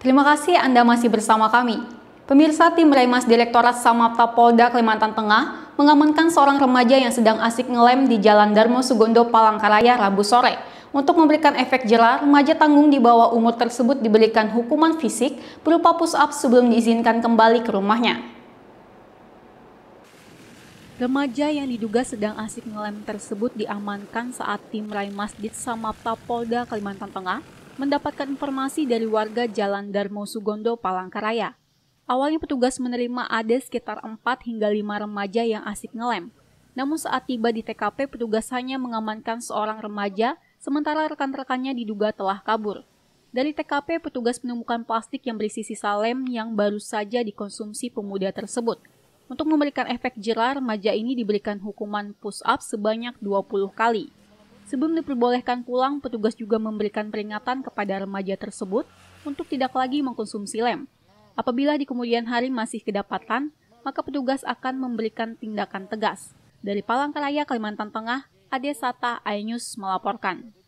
Terima kasih Anda masih bersama kami. Pemirsa tim Remas Direktorat Samapta Polda Kalimantan Tengah mengamankan seorang remaja yang sedang asik ngelem di Jalan Darmo Sugondo Palangkaraya Rabu sore. Untuk memberikan efek jerah, remaja tanggung di bawah umur tersebut diberikan hukuman fisik berupa push-up sebelum diizinkan kembali ke rumahnya. Remaja yang diduga sedang asik ngelem tersebut diamankan saat tim Raimas Dit Samapta Polda Kalimantan Tengah mendapatkan informasi dari warga Jalan Darmo Sugondo, Palangkaraya. Awalnya petugas menerima ada sekitar 4 hingga 5 remaja yang asik ngelem. Namun saat tiba di TKP, petugas hanya mengamankan seorang remaja, sementara rekan-rekannya diduga telah kabur. Dari TKP, petugas menemukan plastik yang berisi sisa lem yang baru saja dikonsumsi pemuda tersebut. Untuk memberikan efek jerah, remaja ini diberikan hukuman push-up sebanyak 20 kali. Sebelum diperbolehkan pulang, petugas juga memberikan peringatan kepada remaja tersebut untuk tidak lagi mengkonsumsi lem. Apabila di kemudian hari masih kedapatan, maka petugas akan memberikan tindakan tegas. Dari Palangkaraya, Kalimantan Tengah, Ade Sata, iNews melaporkan.